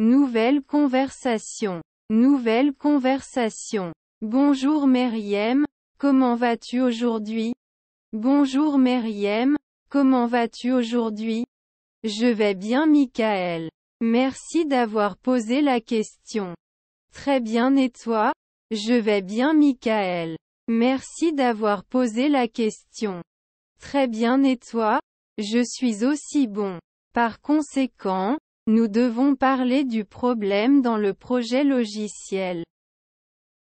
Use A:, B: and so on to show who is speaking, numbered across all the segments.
A: Nouvelle conversation. Nouvelle conversation. Bonjour Meriem, comment vas-tu aujourd'hui Bonjour Meriem, comment vas-tu aujourd'hui Je vais bien Michael. Merci d'avoir posé la question. Très bien et toi Je vais bien Michael. Merci d'avoir posé la question. Très bien et toi Je suis aussi bon. Par conséquent, nous devons parler du problème dans le projet logiciel.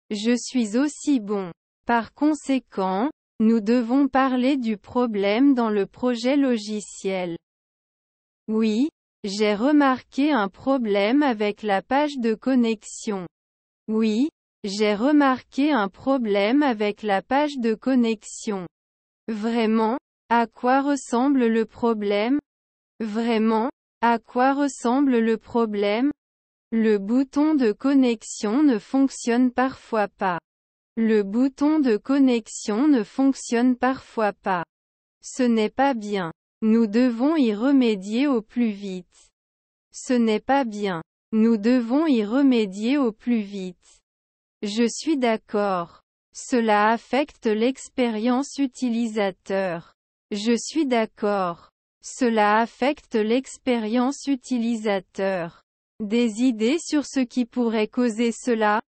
A: Je suis aussi bon. Par conséquent, nous devons parler du problème dans le projet logiciel. Oui, j'ai remarqué un problème avec la page de connexion. Oui, j'ai remarqué un problème avec la page de connexion. Vraiment, à quoi ressemble le problème Vraiment, à quoi ressemble le problème Le bouton de connexion ne fonctionne parfois pas. Le bouton de connexion ne fonctionne parfois pas. Ce n'est pas bien. Nous devons y remédier au plus vite. Ce n'est pas bien. Nous devons y remédier au plus vite. Je suis d'accord. Cela affecte l'expérience utilisateur. Je suis d'accord. Cela affecte l'expérience utilisateur. Des idées sur ce qui pourrait causer cela.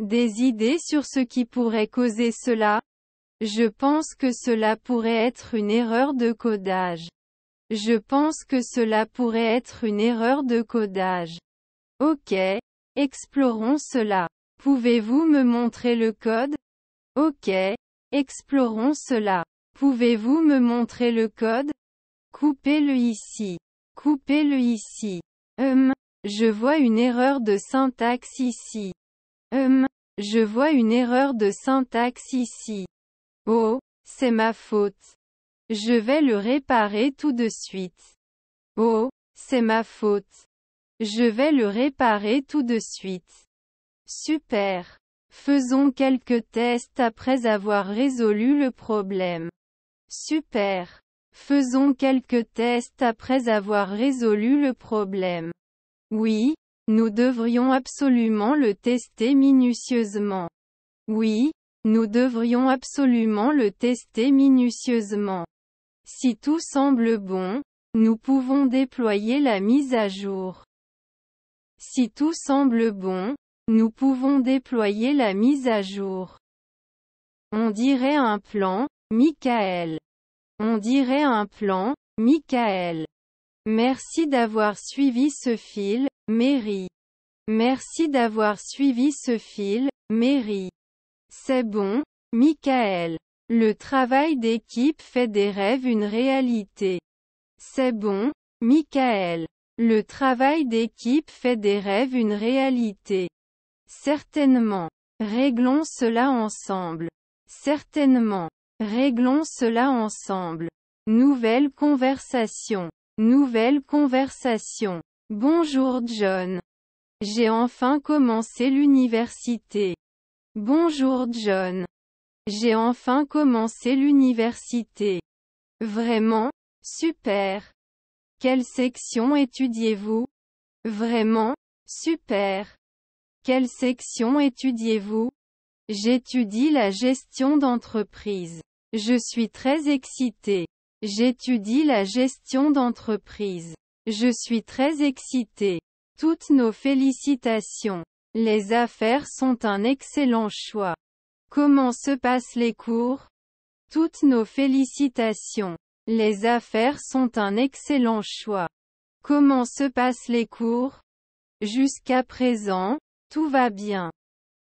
A: Des idées sur ce qui pourrait causer cela. Je pense que cela pourrait être une erreur de codage. Je pense que cela pourrait être une erreur de codage. Ok. Explorons cela. Pouvez-vous me montrer le code Ok. Explorons cela. Pouvez-vous me montrer le code Coupez-le ici. Coupez-le ici. Hum. Je vois une erreur de syntaxe ici. Hum. Je vois une erreur de syntaxe ici. Oh. C'est ma faute. Je vais le réparer tout de suite. Oh. C'est ma faute. Je vais le réparer tout de suite. Super. Faisons quelques tests après avoir résolu le problème. Super. Faisons quelques tests après avoir résolu le problème. Oui, nous devrions absolument le tester minutieusement. Oui, nous devrions absolument le tester minutieusement. Si tout semble bon, nous pouvons déployer la mise à jour. Si tout semble bon, nous pouvons déployer la mise à jour. On dirait un plan, Michael. On dirait un plan, Michael. Merci d'avoir suivi ce fil, Mary. Merci d'avoir suivi ce fil, Mary. C'est bon, Michael. Le travail d'équipe fait des rêves une réalité. C'est bon, Michael. Le travail d'équipe fait des rêves une réalité. Certainement. Réglons cela ensemble. Certainement. Réglons cela ensemble. Nouvelle conversation. Nouvelle conversation. Bonjour John. J'ai enfin commencé l'université. Bonjour John. J'ai enfin commencé l'université. Vraiment Super. Quelle section étudiez-vous Vraiment Super. Quelle section étudiez-vous J'étudie la gestion d'entreprise. Je suis très excité. J'étudie la gestion d'entreprise. Je suis très excité. Toutes nos félicitations. Les affaires sont un excellent choix. Comment se passent les cours Toutes nos félicitations. Les affaires sont un excellent choix. Comment se passent les cours Jusqu'à présent, tout va bien.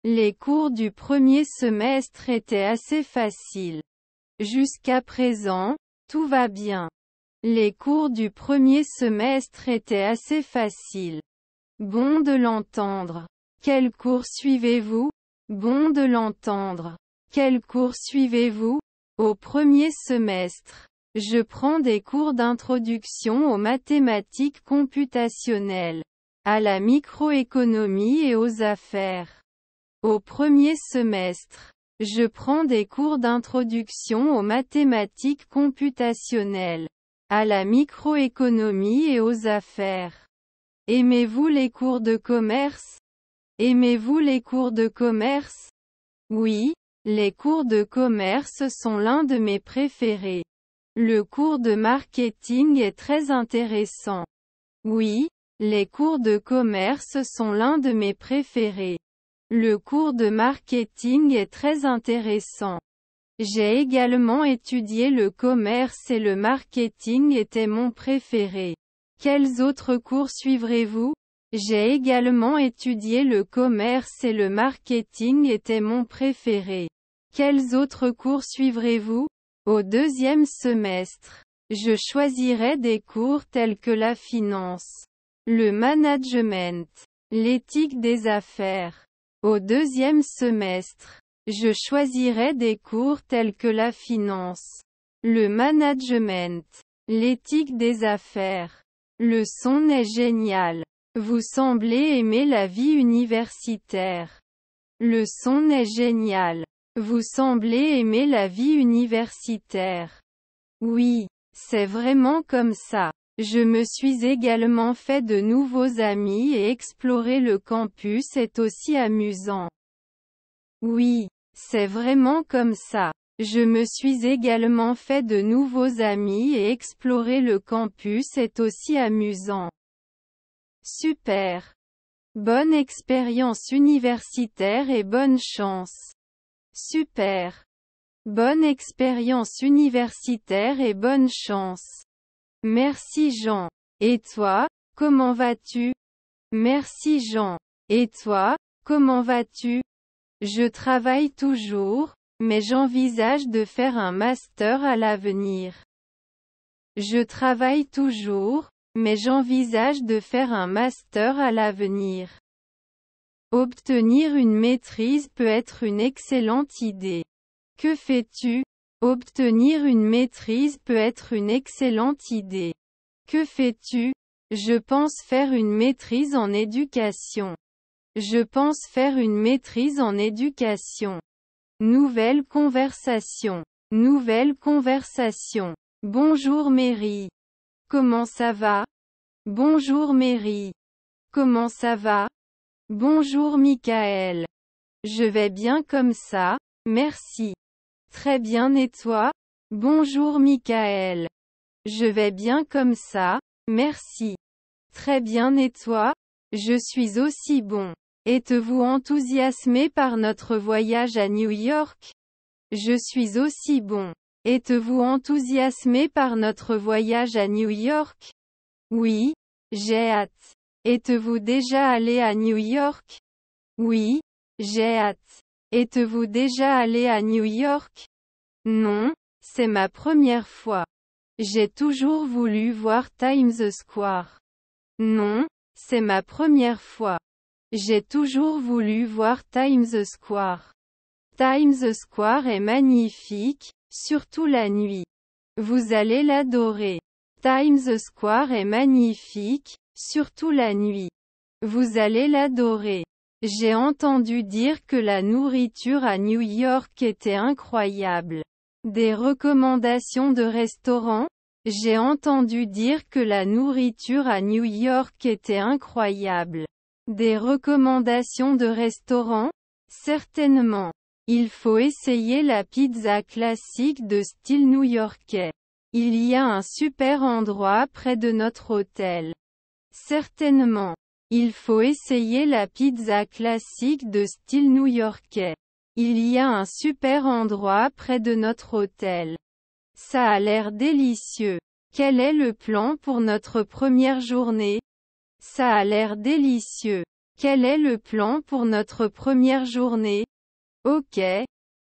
A: Les cours du premier semestre étaient assez faciles. Jusqu'à présent, tout va bien. Les cours du premier semestre étaient assez faciles. Bon de l'entendre. Quel cours suivez-vous Bon de l'entendre. Quel cours suivez-vous Au premier semestre, je prends des cours d'introduction aux mathématiques computationnelles, à la microéconomie et aux affaires. Au premier semestre, je prends des cours d'introduction aux mathématiques computationnelles, à la microéconomie et aux affaires. Aimez-vous les cours de commerce Aimez-vous les cours de commerce Oui, les cours de commerce sont l'un de mes préférés. Le cours de marketing est très intéressant. Oui, les cours de commerce sont l'un de mes préférés. Le cours de marketing est très intéressant. J'ai également étudié le commerce et le marketing était mon préféré. Quels autres cours suivrez-vous J'ai également étudié le commerce et le marketing était mon préféré. Quels autres cours suivrez-vous Au deuxième semestre, je choisirai des cours tels que la finance, le management, l'éthique des affaires, au deuxième semestre, je choisirai des cours tels que la finance, le management, l'éthique des affaires. Le son est génial. Vous semblez aimer la vie universitaire. Le son est génial. Vous semblez aimer la vie universitaire. Oui, c'est vraiment comme ça. Je me suis également fait de nouveaux amis et explorer le campus est aussi amusant. Oui, c'est vraiment comme ça. Je me suis également fait de nouveaux amis et explorer le campus est aussi amusant. Super. Bonne expérience universitaire et bonne chance. Super. Bonne expérience universitaire et bonne chance. Merci Jean. Et toi, comment vas-tu Merci Jean. Et toi, comment vas-tu Je travaille toujours, mais j'envisage de faire un master à l'avenir. Je travaille toujours, mais j'envisage de faire un master à l'avenir. Obtenir une maîtrise peut être une excellente idée. Que fais-tu Obtenir une maîtrise peut être une excellente idée. Que fais-tu Je pense faire une maîtrise en éducation. Je pense faire une maîtrise en éducation. Nouvelle conversation. Nouvelle conversation. Bonjour Mary. Comment ça va Bonjour Mary. Comment ça va Bonjour Michael. Je vais bien comme ça, merci. Très bien et toi Bonjour Michael. Je vais bien comme ça, merci. Très bien et toi Je suis aussi bon. Êtes-vous enthousiasmé par notre voyage à New York Je suis aussi bon. Êtes-vous enthousiasmé par notre voyage à New York Oui, j'ai hâte. Êtes-vous déjà allé à New York Oui, j'ai hâte. Êtes-vous déjà allé à New York Non, c'est ma première fois. J'ai toujours voulu voir Times Square. Non, c'est ma première fois. J'ai toujours voulu voir Times Square. Times Square est magnifique, surtout la nuit. Vous allez l'adorer. Times Square est magnifique, surtout la nuit. Vous allez l'adorer. J'ai entendu dire que la nourriture à New York était incroyable. Des recommandations de restaurants J'ai entendu dire que la nourriture à New York était incroyable. Des recommandations de restaurants Certainement. Il faut essayer la pizza classique de style new-yorkais. Il y a un super endroit près de notre hôtel. Certainement. Il faut essayer la pizza classique de style new-yorkais. Il y a un super endroit près de notre hôtel. Ça a l'air délicieux. Quel est le plan pour notre première journée Ça a l'air délicieux. Quel est le plan pour notre première journée Ok.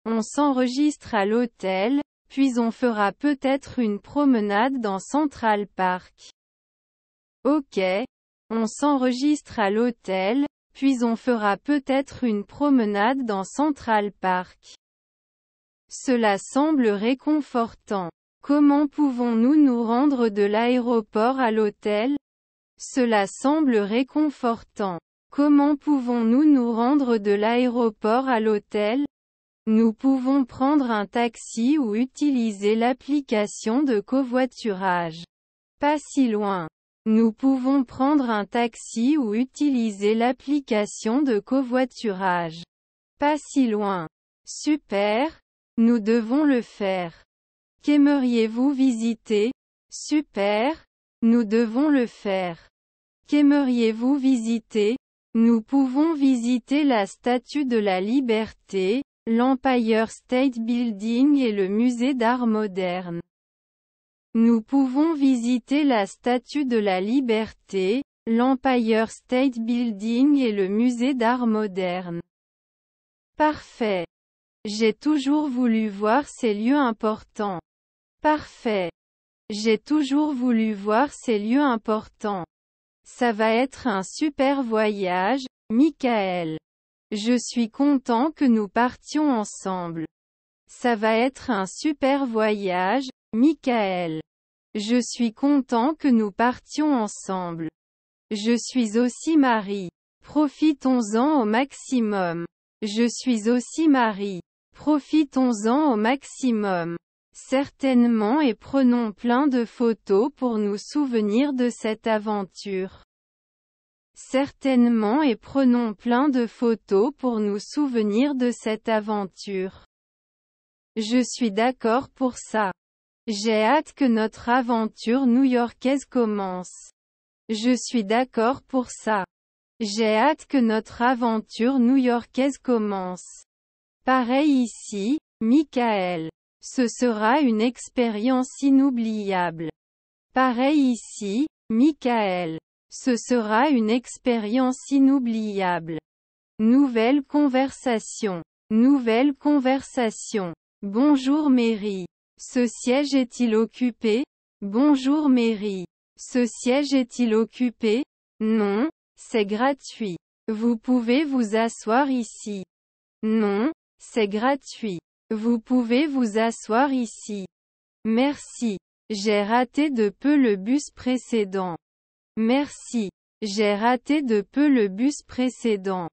A: On s'enregistre à l'hôtel, puis on fera peut-être une promenade dans Central Park. Ok. On s'enregistre à l'hôtel, puis on fera peut-être une promenade dans Central Park. Cela semble réconfortant. Comment pouvons-nous nous rendre de l'aéroport à l'hôtel Cela semble réconfortant. Comment pouvons-nous nous rendre de l'aéroport à l'hôtel Nous pouvons prendre un taxi ou utiliser l'application de covoiturage. Pas si loin. Nous pouvons prendre un taxi ou utiliser l'application de covoiturage. Pas si loin. Super. Nous devons le faire. Qu'aimeriez-vous visiter Super. Nous devons le faire. Qu'aimeriez-vous visiter Nous pouvons visiter la Statue de la Liberté, l'Empire State Building et le musée d'art moderne. Nous pouvons visiter la Statue de la Liberté, l'Empire State Building et le musée d'art moderne. Parfait. J'ai toujours voulu voir ces lieux importants. Parfait. J'ai toujours voulu voir ces lieux importants. Ça va être un super voyage, Michael. Je suis content que nous partions ensemble. Ça va être un super voyage, Michael. Je suis content que nous partions ensemble. Je suis aussi Marie. Profitons-en au maximum. Je suis aussi Marie. Profitons-en au maximum. Certainement et prenons plein de photos pour nous souvenir de cette aventure. Certainement et prenons plein de photos pour nous souvenir de cette aventure. Je suis d'accord pour ça. J'ai hâte que notre aventure new-yorkaise commence. Je suis d'accord pour ça. J'ai hâte que notre aventure new-yorkaise commence. Pareil ici, Michael. Ce sera une expérience inoubliable. Pareil ici, Michael. Ce sera une expérience inoubliable. Nouvelle conversation. Nouvelle conversation. Bonjour Mary. Ce siège est-il occupé Bonjour mairie. Ce siège est-il occupé Non, c'est gratuit. Vous pouvez vous asseoir ici. Non, c'est gratuit. Vous pouvez vous asseoir ici. Merci. J'ai raté de peu le bus précédent. Merci. J'ai raté de peu le bus précédent.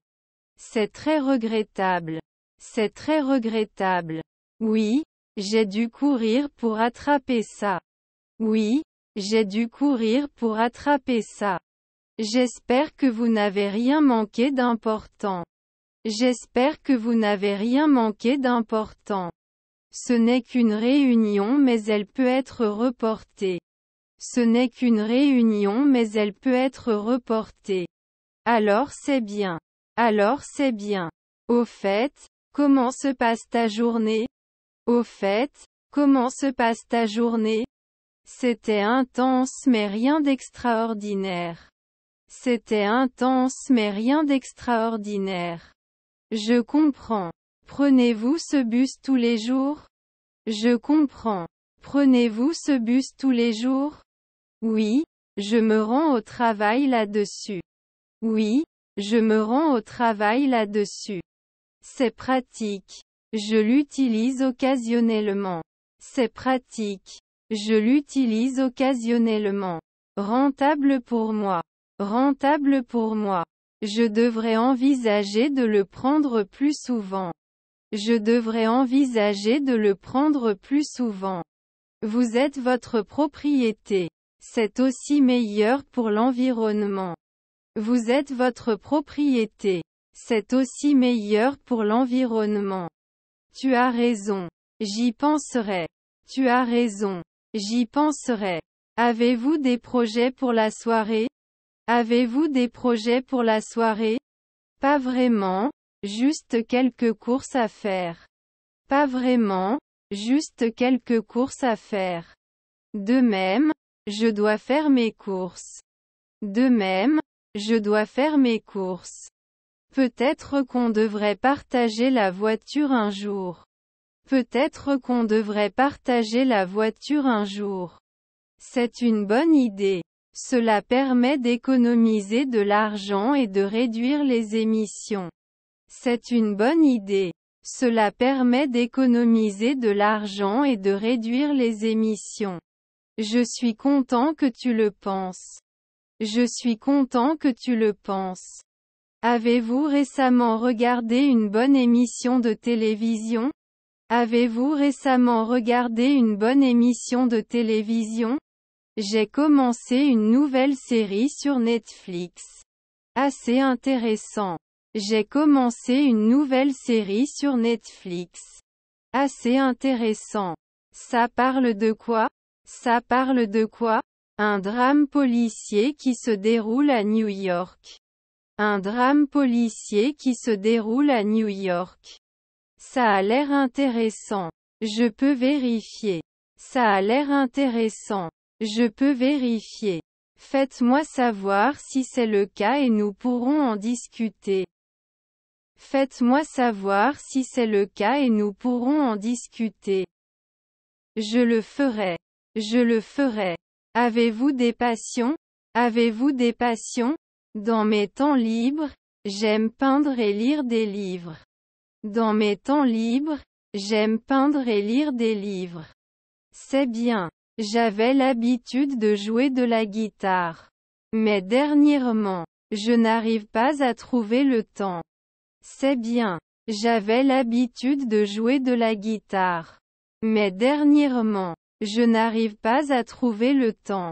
A: C'est très regrettable. C'est très regrettable. Oui, j'ai dû courir pour attraper ça. Oui, j'ai dû courir pour attraper ça. J'espère que vous n'avez rien manqué d'important. J'espère que vous n'avez rien manqué d'important. Ce n'est qu'une réunion mais elle peut être reportée. Ce n'est qu'une réunion mais elle peut être reportée. Alors c'est bien. Alors c'est bien. Au fait, comment se passe ta journée au fait, comment se passe ta journée C'était intense mais rien d'extraordinaire. C'était intense mais rien d'extraordinaire. Je comprends. Prenez-vous ce bus tous les jours Je comprends. Prenez-vous ce bus tous les jours Oui, je me rends au travail là-dessus. Oui, je me rends au travail là-dessus. C'est pratique. Je l'utilise occasionnellement. C'est pratique. Je l'utilise occasionnellement. Rentable pour moi. Rentable pour moi. Je devrais envisager de le prendre plus souvent. Je devrais envisager de le prendre plus souvent. Vous êtes votre propriété. C'est aussi meilleur pour l'environnement. Vous êtes votre propriété. C'est aussi meilleur pour l'environnement. Tu as raison. J'y penserai. Tu as raison. J'y penserai. Avez-vous des projets pour la soirée Avez-vous des projets pour la soirée Pas vraiment, juste quelques courses à faire. Pas vraiment, juste quelques courses à faire. De même, je dois faire mes courses. De même, je dois faire mes courses. Peut-être qu'on devrait partager la voiture un jour. Peut-être qu'on devrait partager la voiture un jour. C'est une bonne idée. Cela permet d'économiser de l'argent et de réduire les émissions. C'est une bonne idée. Cela permet d'économiser de l'argent et de réduire les émissions. Je suis content que tu le penses. Je suis content que tu le penses. Avez-vous récemment regardé une bonne émission de télévision Avez-vous récemment regardé une bonne émission de télévision J'ai commencé une nouvelle série sur Netflix. Assez intéressant. J'ai commencé une nouvelle série sur Netflix. Assez intéressant. Ça parle de quoi Ça parle de quoi Un drame policier qui se déroule à New York. Un drame policier qui se déroule à New York. Ça a l'air intéressant. Je peux vérifier. Ça a l'air intéressant. Je peux vérifier. Faites-moi savoir si c'est le cas et nous pourrons en discuter. Faites-moi savoir si c'est le cas et nous pourrons en discuter. Je le ferai. Je le ferai. Avez-vous des passions Avez-vous des passions dans mes temps libres, j'aime peindre et lire des livres. Dans mes temps libres, j'aime peindre et lire des livres. C'est bien. J'avais l'habitude de jouer de la guitare. Mais dernièrement, je n'arrive pas à trouver le temps. C'est bien. J'avais l'habitude de jouer de la guitare. Mais dernièrement, je n'arrive pas à trouver le temps.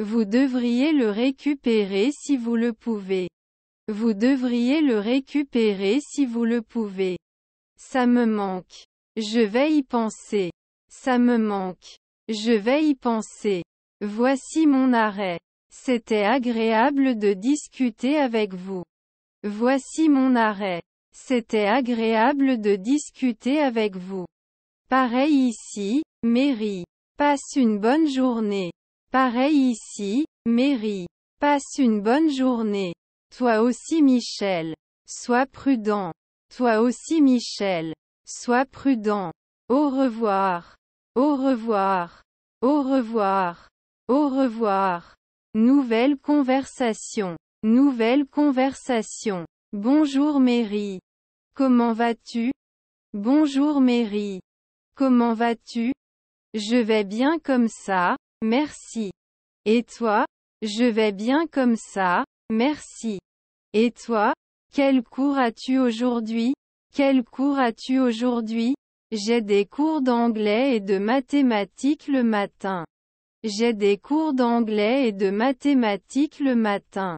A: Vous devriez le récupérer si vous le pouvez. Vous devriez le récupérer si vous le pouvez. Ça me manque. Je vais y penser. Ça me manque. Je vais y penser. Voici mon arrêt. C'était agréable de discuter avec vous. Voici mon arrêt. C'était agréable de discuter avec vous. Pareil ici, Mérie. Passe une bonne journée. Pareil ici, Mary. Passe une bonne journée. Toi aussi Michel. Sois prudent. Toi aussi Michel. Sois prudent. Au revoir. Au revoir. Au revoir. Au revoir. Nouvelle conversation. Nouvelle conversation. Bonjour Mary. Comment vas-tu Bonjour Mary. Comment vas-tu Je vais bien comme ça, Merci. Et toi Je vais bien comme ça, merci. Et toi Quel cours as-tu aujourd'hui Quel cours as-tu aujourd'hui J'ai des cours d'anglais et de mathématiques le matin. J'ai des cours d'anglais et de mathématiques le matin.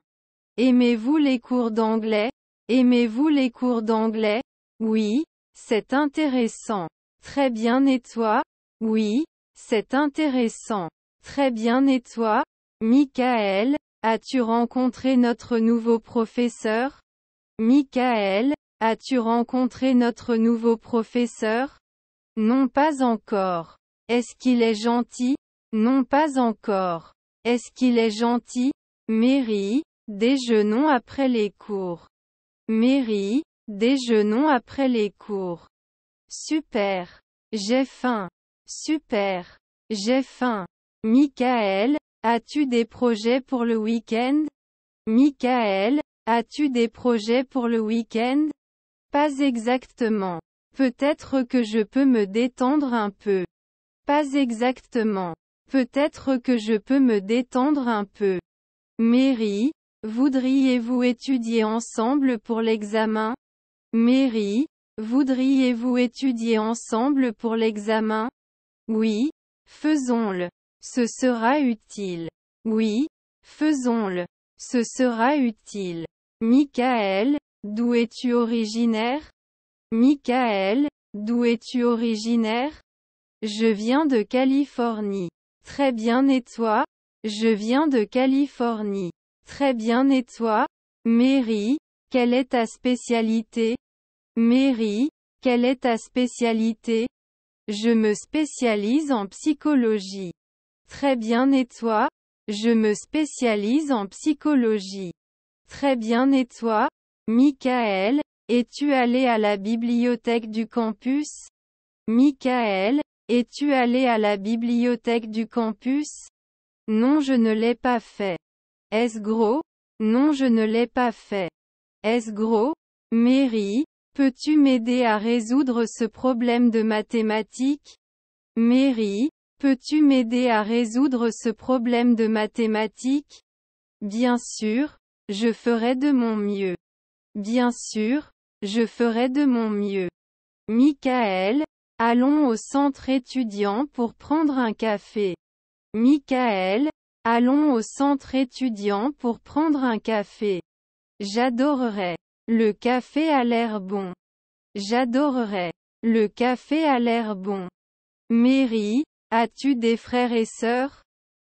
A: Aimez-vous les cours d'anglais Aimez-vous les cours d'anglais Oui, c'est intéressant. Très bien et toi Oui, c'est intéressant. Très bien et toi, Michael, as-tu rencontré notre nouveau professeur Michael, as-tu rencontré notre nouveau professeur Non pas encore. Est-ce qu'il est gentil Non pas encore. Est-ce qu'il est gentil Mary, déjeunons après les cours. Mary, déjeunons après les cours. Super. J'ai faim. Super. J'ai faim. Michael, as-tu des projets pour le week-end Michael, as-tu des projets pour le week-end Pas exactement. Peut-être que je peux me détendre un peu. Pas exactement. Peut-être que je peux me détendre un peu. Mary, voudriez-vous étudier ensemble pour l'examen Mary, voudriez-vous étudier ensemble pour l'examen Oui, faisons-le. Ce sera utile. Oui, faisons-le. Ce sera utile. Michael, d'où es-tu originaire Michael, d'où es-tu originaire Je viens de Californie. Très bien et toi Je viens de Californie. Très bien et toi Mary, quelle est ta spécialité Mary, quelle est ta spécialité Je me spécialise en psychologie. Très bien et toi Je me spécialise en psychologie. Très bien et toi Michael, es-tu allé à la bibliothèque du campus Michael, es-tu allé à la bibliothèque du campus Non je ne l'ai pas fait. Est-ce gros Non je ne l'ai pas fait. Est-ce gros Mary, peux-tu m'aider à résoudre ce problème de mathématiques Mary, Peux-tu m'aider à résoudre ce problème de mathématiques Bien sûr, je ferai de mon mieux. Bien sûr, je ferai de mon mieux. Michael, allons au centre étudiant pour prendre un café. Michael, allons au centre étudiant pour prendre un café. J'adorerais. Le café a l'air bon. J'adorerais. Le café a l'air bon. Mary, As-tu des frères et sœurs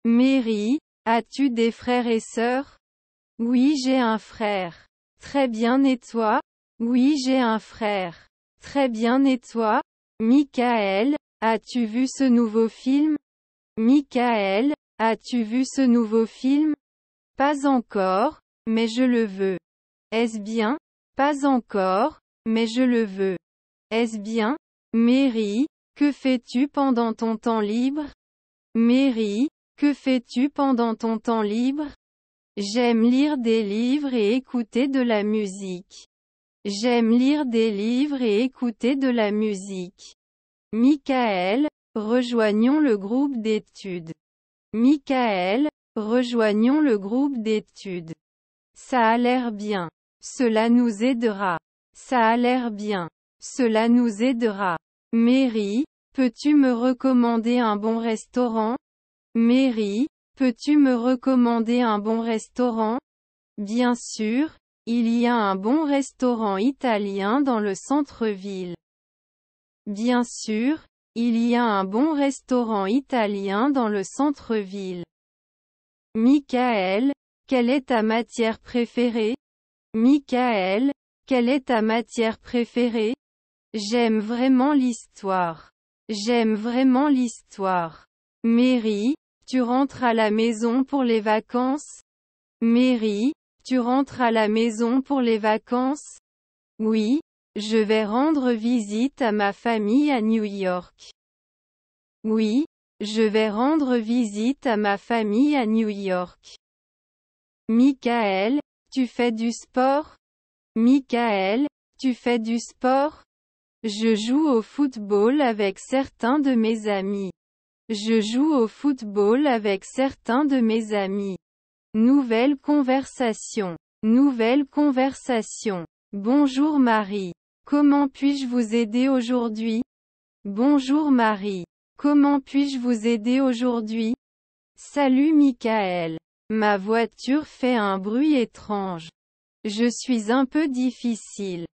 A: Mary, as-tu des frères et sœurs Oui j'ai un frère. Très bien et toi Oui j'ai un frère. Très bien et toi Michael, as-tu vu ce nouveau film Michael, as-tu vu ce nouveau film Pas encore, mais je le veux. Est-ce bien Pas encore, mais je le veux. Est-ce bien Mary, que fais-tu pendant ton temps libre Mary, que fais-tu pendant ton temps libre J'aime lire des livres et écouter de la musique. J'aime lire des livres et écouter de la musique. Michael, rejoignons le groupe d'études. Michael, rejoignons le groupe d'études. Ça a l'air bien. Cela nous aidera. Ça a l'air bien. Cela nous aidera. Mairie, peux-tu me recommander un bon restaurant Mairie, peux-tu me recommander un bon restaurant Bien sûr, il y a un bon restaurant italien dans le centre-ville. Bien sûr, il y a un bon restaurant italien dans le centre-ville. Michael, quelle est ta matière préférée Michael, quelle est ta matière préférée J'aime vraiment l'histoire. J'aime vraiment l'histoire. Mary, tu rentres à la maison pour les vacances Mary, tu rentres à la maison pour les vacances Oui, je vais rendre visite à ma famille à New York. Oui, je vais rendre visite à ma famille à New York. Michael, tu fais du sport Michael, tu fais du sport je joue au football avec certains de mes amis. Je joue au football avec certains de mes amis. Nouvelle conversation. Nouvelle conversation. Bonjour Marie. Comment puis-je vous aider aujourd'hui Bonjour Marie. Comment puis-je vous aider aujourd'hui Salut Michael. Ma voiture fait un bruit étrange. Je suis un peu difficile.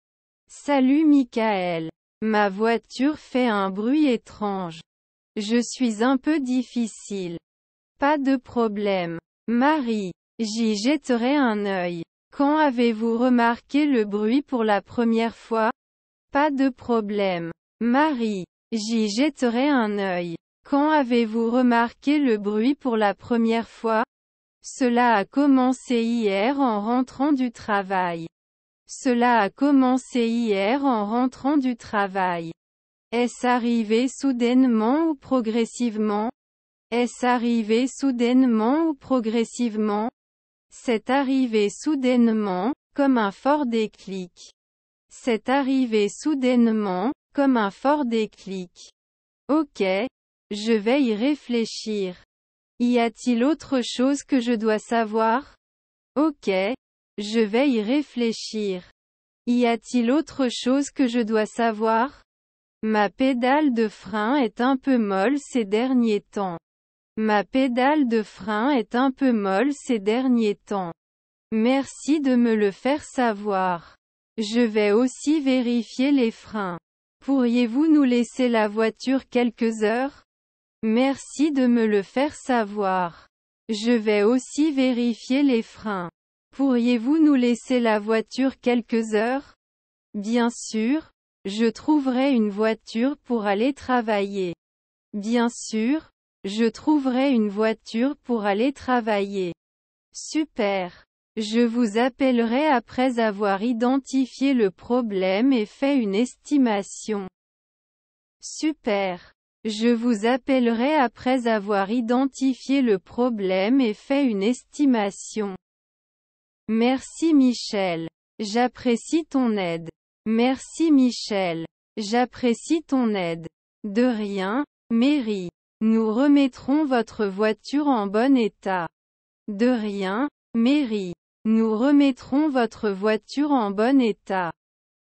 A: Salut Michael. Ma voiture fait un bruit étrange. Je suis un peu difficile. Pas de problème. Marie. J'y jetterai un œil. Quand avez-vous remarqué le bruit pour la première fois Pas de problème. Marie. J'y jetterai un œil. Quand avez-vous remarqué le bruit pour la première fois Cela a commencé hier en rentrant du travail. Cela a commencé hier en rentrant du travail. Est-ce arrivé soudainement ou progressivement Est-ce arrivé soudainement ou progressivement C'est arrivé soudainement, comme un fort déclic. C'est arrivé soudainement, comme un fort déclic. Ok, je vais y réfléchir. Y a-t-il autre chose que je dois savoir Ok, je vais y réfléchir. Y a-t-il autre chose que je dois savoir Ma pédale de frein est un peu molle ces derniers temps. Ma pédale de frein est un peu molle ces derniers temps. Merci de me le faire savoir. Je vais aussi vérifier les freins. Pourriez-vous nous laisser la voiture quelques heures Merci de me le faire savoir. Je vais aussi vérifier les freins. Pourriez-vous nous laisser la voiture quelques heures Bien sûr, je trouverai une voiture pour aller travailler. Bien sûr, je trouverai une voiture pour aller travailler. Super. Je vous appellerai après avoir identifié le problème et fait une estimation. Super. Je vous appellerai après avoir identifié le problème et fait une estimation. Merci Michel. J'apprécie ton aide. Merci Michel. J'apprécie ton aide. De rien, Mary. Nous remettrons votre voiture en bon état. De rien, Mary. Nous remettrons votre voiture en bon état.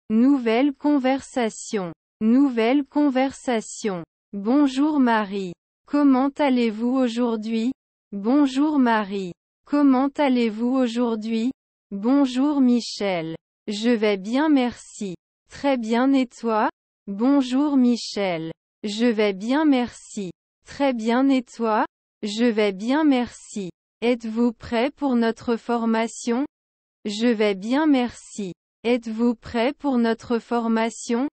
A: Nouvelle conversation. Nouvelle conversation. Bonjour Marie. Comment allez-vous aujourd'hui Bonjour Marie. Comment allez-vous aujourd'hui Bonjour Michel. Je vais bien merci. Très bien et toi Bonjour Michel. Je vais bien merci. Très bien et toi Je vais bien merci. Êtes-vous prêt pour notre formation Je vais bien merci. Êtes-vous prêt pour notre formation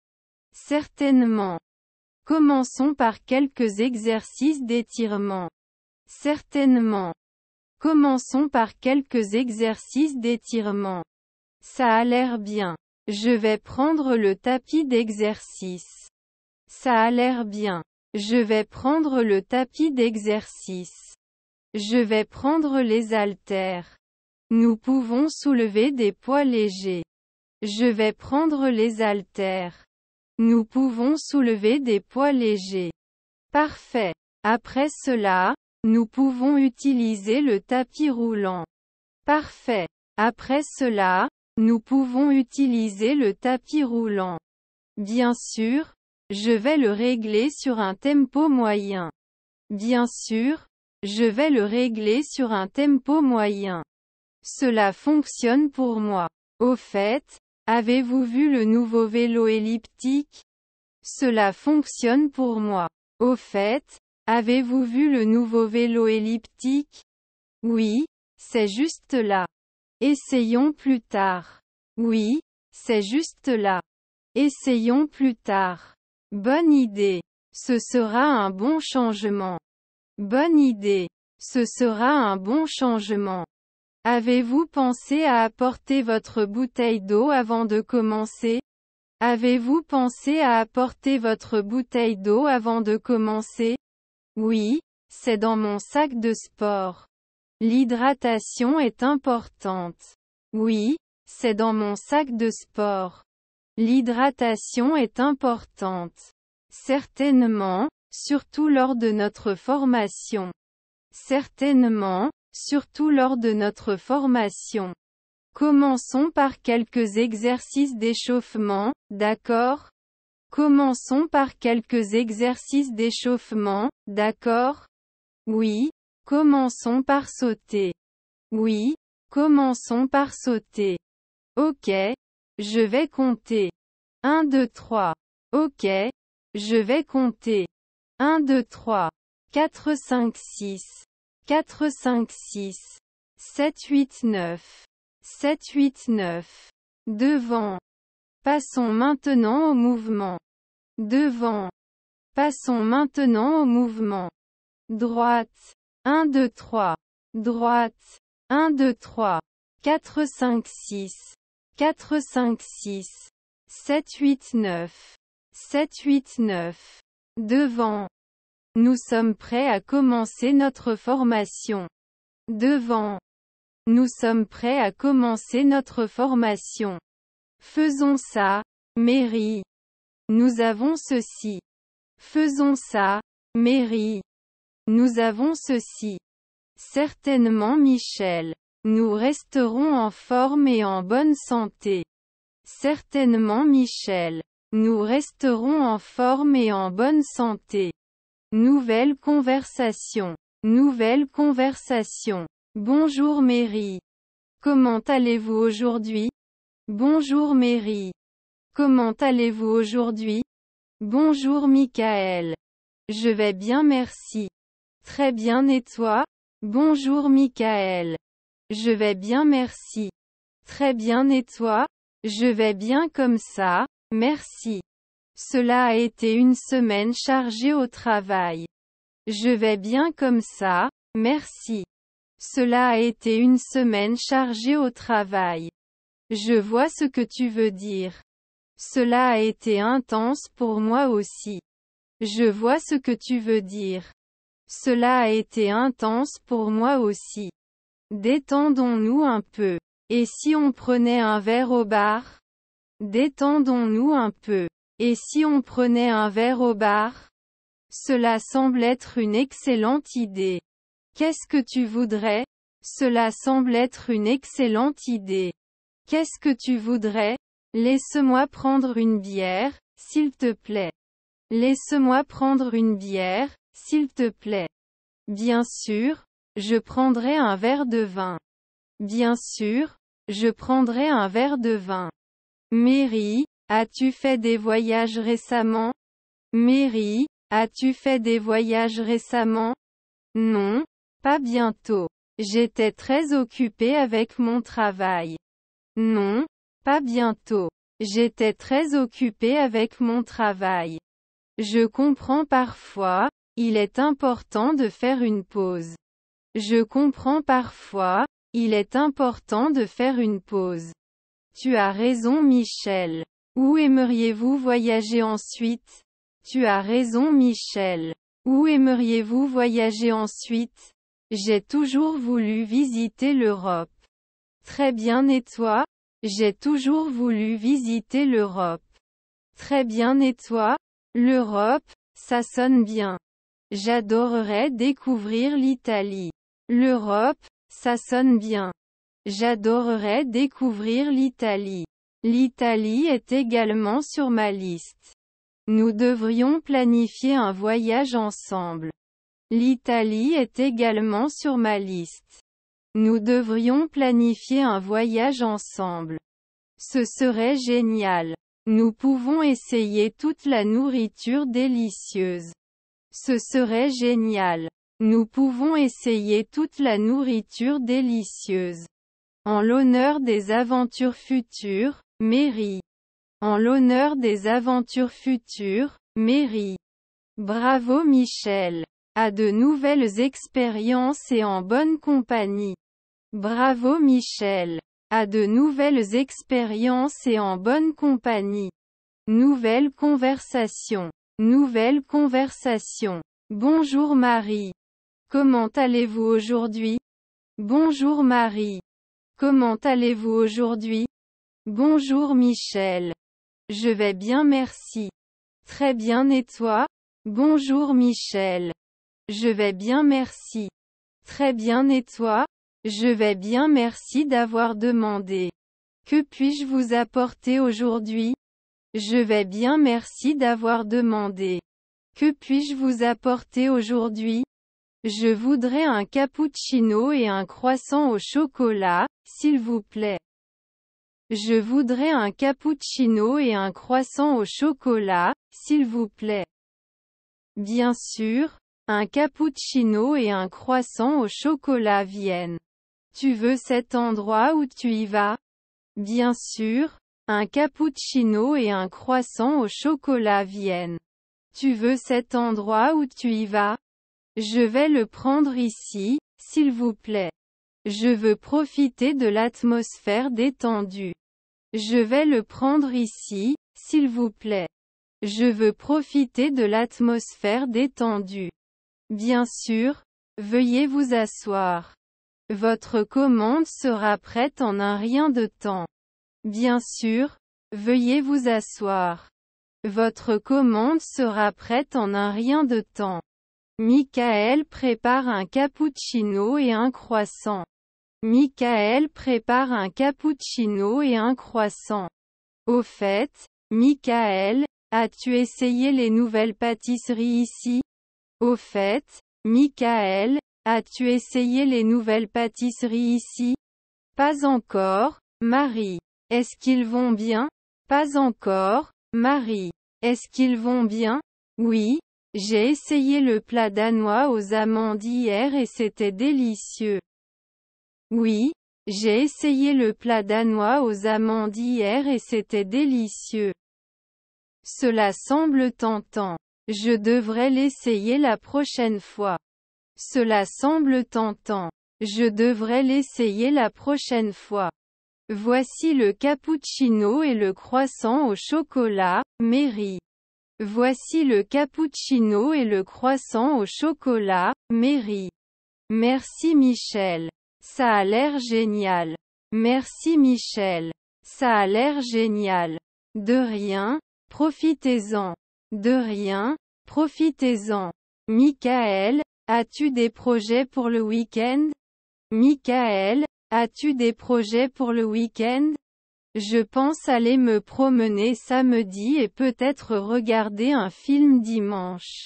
A: Certainement. Commençons par quelques exercices d'étirement. Certainement. Commençons par quelques exercices d'étirement. Ça a l'air bien. Je vais prendre le tapis d'exercice. Ça a l'air bien. Je vais prendre le tapis d'exercice. Je vais prendre les haltères. Nous pouvons soulever des poids légers. Je vais prendre les haltères. Nous pouvons soulever des poids légers. Parfait. Après cela, nous pouvons utiliser le tapis roulant. Parfait. Après cela, nous pouvons utiliser le tapis roulant. Bien sûr, je vais le régler sur un tempo moyen. Bien sûr, je vais le régler sur un tempo moyen. Cela fonctionne pour moi. Au fait, avez-vous vu le nouveau vélo elliptique Cela fonctionne pour moi. Au fait, Avez-vous vu le nouveau vélo elliptique Oui, c'est juste là. Essayons plus tard. Oui, c'est juste là. Essayons plus tard. Bonne idée. Ce sera un bon changement. Bonne idée. Ce sera un bon changement. Avez-vous pensé à apporter votre bouteille d'eau avant de commencer Avez-vous pensé à apporter votre bouteille d'eau avant de commencer oui, c'est dans mon sac de sport. L'hydratation est importante. Oui, c'est dans mon sac de sport. L'hydratation est importante. Certainement, surtout lors de notre formation. Certainement, surtout lors de notre formation. Commençons par quelques exercices d'échauffement, d'accord Commençons par quelques exercices d'échauffement, d'accord Oui. Commençons par sauter. Oui. Commençons par sauter. Ok. Je vais compter. 1 2 3. Ok. Je vais compter. 1 2 3. 4 5 6. 4 5 6. 7 8 9. 7 8 9. Devant. Passons maintenant au mouvement. Devant. Passons maintenant au mouvement. Droite. 1 2 3. Droite. 1 2 3. 4 5 6. 4 5 6. 7 8 9. 7 8 9. Devant. Nous sommes prêts à commencer notre formation. Devant. Nous sommes prêts à commencer notre formation. Faisons ça. Mairie. Nous avons ceci. Faisons ça. Mairie. Nous avons ceci. Certainement Michel. Nous resterons en forme et en bonne santé. Certainement Michel. Nous resterons en forme et en bonne santé. Nouvelle conversation. Nouvelle conversation. Bonjour Mairie. Comment allez-vous aujourd'hui Bonjour Mary. Comment allez-vous aujourd'hui Bonjour Michael. Je vais bien merci. Très bien et toi Bonjour Michael. Je vais bien merci. Très bien et toi Je vais bien comme ça, merci. Cela a été une semaine chargée au travail. Je vais bien comme ça, merci. Cela a été une semaine chargée au travail. Je vois ce que tu veux dire. Cela a été intense pour moi aussi. Je vois ce que tu veux dire. Cela a été intense pour moi aussi. Détendons-nous un peu. Et si on prenait un verre au bar Détendons-nous un peu. Et si on prenait un verre au bar Cela semble être une excellente idée. Qu'est-ce que tu voudrais Cela semble être une excellente idée. Qu'est-ce que tu voudrais Laisse-moi prendre une bière, s'il te plaît. Laisse-moi prendre une bière, s'il te plaît. Bien sûr, je prendrai un verre de vin. Bien sûr, je prendrai un verre de vin. Mary, as-tu fait des voyages récemment Mary, as-tu fait des voyages récemment Non, pas bientôt. J'étais très occupée avec mon travail. Non, pas bientôt. J'étais très occupé avec mon travail. Je comprends parfois, il est important de faire une pause. Je comprends parfois, il est important de faire une pause. Tu as raison Michel. Où aimeriez-vous voyager ensuite Tu as raison Michel. Où aimeriez-vous voyager ensuite J'ai toujours voulu visiter l'Europe. Très bien et toi J'ai toujours voulu visiter l'Europe. Très bien et toi L'Europe, ça sonne bien. J'adorerais découvrir l'Italie. L'Europe, ça sonne bien. J'adorerais découvrir l'Italie. L'Italie est également sur ma liste. Nous devrions planifier un voyage ensemble. L'Italie est également sur ma liste. Nous devrions planifier un voyage ensemble. Ce serait génial. Nous pouvons essayer toute la nourriture délicieuse. Ce serait génial. Nous pouvons essayer toute la nourriture délicieuse. En l'honneur des aventures futures, Mary. En l'honneur des aventures futures, Mary. Bravo Michel. À de nouvelles expériences et en bonne compagnie. Bravo Michel À de nouvelles expériences et en bonne compagnie. Nouvelle conversation. Nouvelle conversation. Bonjour Marie. Comment allez-vous aujourd'hui Bonjour Marie. Comment allez-vous aujourd'hui Bonjour Michel. Je vais bien merci. Très bien et toi Bonjour Michel. Je vais bien merci. Très bien et toi je vais bien merci d'avoir demandé. Que puis-je vous apporter aujourd'hui Je vais bien merci d'avoir demandé. Que puis-je vous apporter aujourd'hui Je voudrais un cappuccino et un croissant au chocolat, s'il vous plaît. Je voudrais un cappuccino et un croissant au chocolat, s'il vous plaît. Bien sûr, un cappuccino et un croissant au chocolat viennent. Tu veux cet endroit où tu y vas Bien sûr, un cappuccino et un croissant au chocolat viennent. Tu veux cet endroit où tu y vas Je vais le prendre ici, s'il vous plaît. Je veux profiter de l'atmosphère détendue. Je vais le prendre ici, s'il vous plaît. Je veux profiter de l'atmosphère détendue. Bien sûr, veuillez vous asseoir. Votre commande sera prête en un rien de temps. Bien sûr, veuillez vous asseoir. Votre commande sera prête en un rien de temps. Michael prépare un cappuccino et un croissant. Michael prépare un cappuccino et un croissant. Au fait, Michael, as-tu essayé les nouvelles pâtisseries ici Au fait, Michael, As-tu essayé les nouvelles pâtisseries ici Pas encore, Marie. Est-ce qu'ils vont bien Pas encore, Marie. Est-ce qu'ils vont bien Oui, j'ai essayé le plat danois aux amandes hier et c'était délicieux. Oui, j'ai essayé le plat danois aux amandes hier et c'était délicieux. Cela semble tentant. Je devrais l'essayer la prochaine fois. Cela semble tentant. Je devrais l'essayer la prochaine fois. Voici le cappuccino et le croissant au chocolat, Mary. Voici le cappuccino et le croissant au chocolat, Mary. Merci Michel. Ça a l'air génial. Merci Michel. Ça a l'air génial. De rien, profitez-en. De rien, profitez-en. Michael, As-tu des projets pour le week-end Michael, as-tu des projets pour le week-end Je pense aller me promener samedi et peut-être regarder un film dimanche.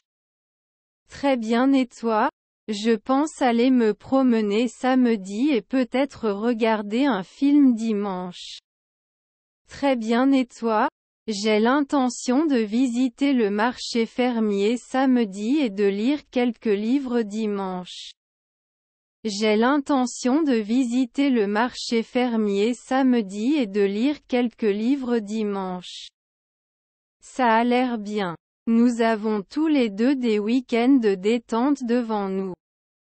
A: Très bien et toi Je pense aller me promener samedi et peut-être regarder un film dimanche. Très bien et toi j'ai l'intention de visiter le marché fermier samedi et de lire quelques livres dimanche. J'ai l'intention de visiter le marché fermier samedi et de lire quelques livres dimanche. Ça a l'air bien. Nous avons tous les deux des week-ends de détente devant nous.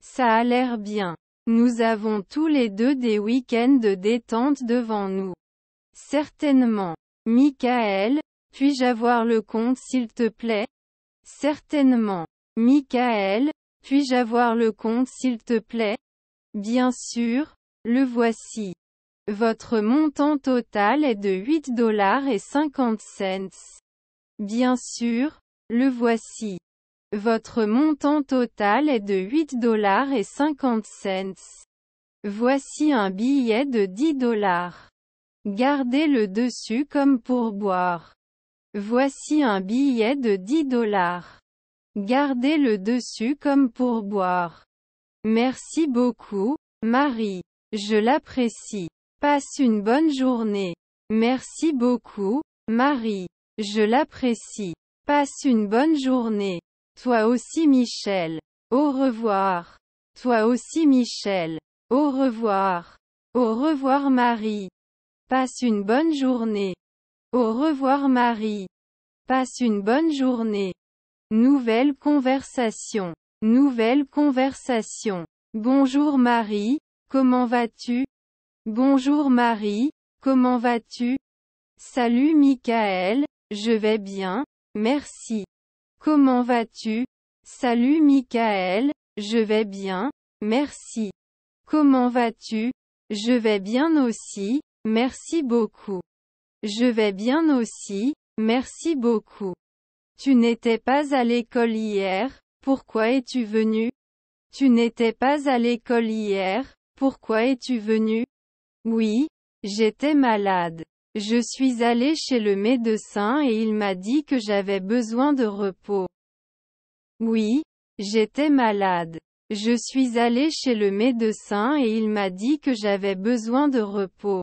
A: Ça a l'air bien. Nous avons tous les deux des week-ends de détente devant nous. Certainement. Michael, puis-je avoir le compte s'il te plaît Certainement. Michael, puis-je avoir le compte s'il te plaît Bien sûr, le voici. Votre montant total est de 8 dollars et 50 cents. Bien sûr, le voici. Votre montant total est de 8 dollars et 50 cents. Voici un billet de 10 dollars. Gardez le dessus comme pour boire. Voici un billet de 10 dollars. Gardez le dessus comme pour boire. Merci beaucoup, Marie. Je l'apprécie. Passe une bonne journée. Merci beaucoup, Marie. Je l'apprécie. Passe une bonne journée. Toi aussi Michel. Au revoir. Toi aussi Michel. Au revoir. Au revoir Marie. Passe une bonne journée. Au revoir Marie. Passe une bonne journée. Nouvelle conversation. Nouvelle conversation. Bonjour Marie, comment vas-tu Bonjour Marie, comment vas-tu Salut Michael, je vais bien, merci. Comment vas-tu Salut Michael, je vais bien, merci. Comment vas-tu Je vais bien aussi, Merci beaucoup. Je vais bien aussi, merci beaucoup. Tu n'étais pas à l'école hier, pourquoi es-tu venu Tu n'étais pas à l'école hier, pourquoi es-tu venu Oui, j'étais malade. Je suis allée chez le médecin et il m'a dit que j'avais besoin de repos. Oui, j'étais malade. Je suis allée chez le médecin et il m'a dit que j'avais besoin de repos.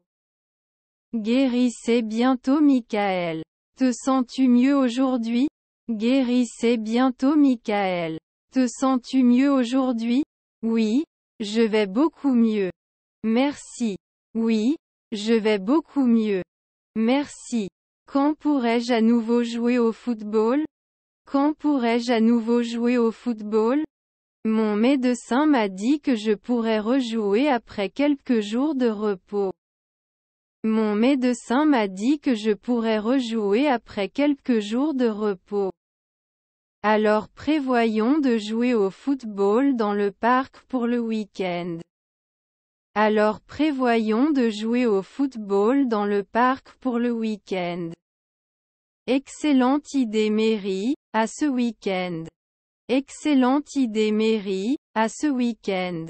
A: Guérissez bientôt Michael. Te sens-tu mieux aujourd'hui Guérissez bientôt Michael. Te sens-tu mieux aujourd'hui Oui, je vais beaucoup mieux. Merci. Oui, je vais beaucoup mieux. Merci. Quand pourrais-je à nouveau jouer au football Quand pourrais-je à nouveau jouer au football Mon médecin m'a dit que je pourrais rejouer après quelques jours de repos. Mon médecin m'a dit que je pourrais rejouer après quelques jours de repos. Alors prévoyons de jouer au football dans le parc pour le week-end. Alors prévoyons de jouer au football dans le parc pour le week-end. Excellente idée mairie, à ce week-end. Excellente idée mairie, à ce week-end.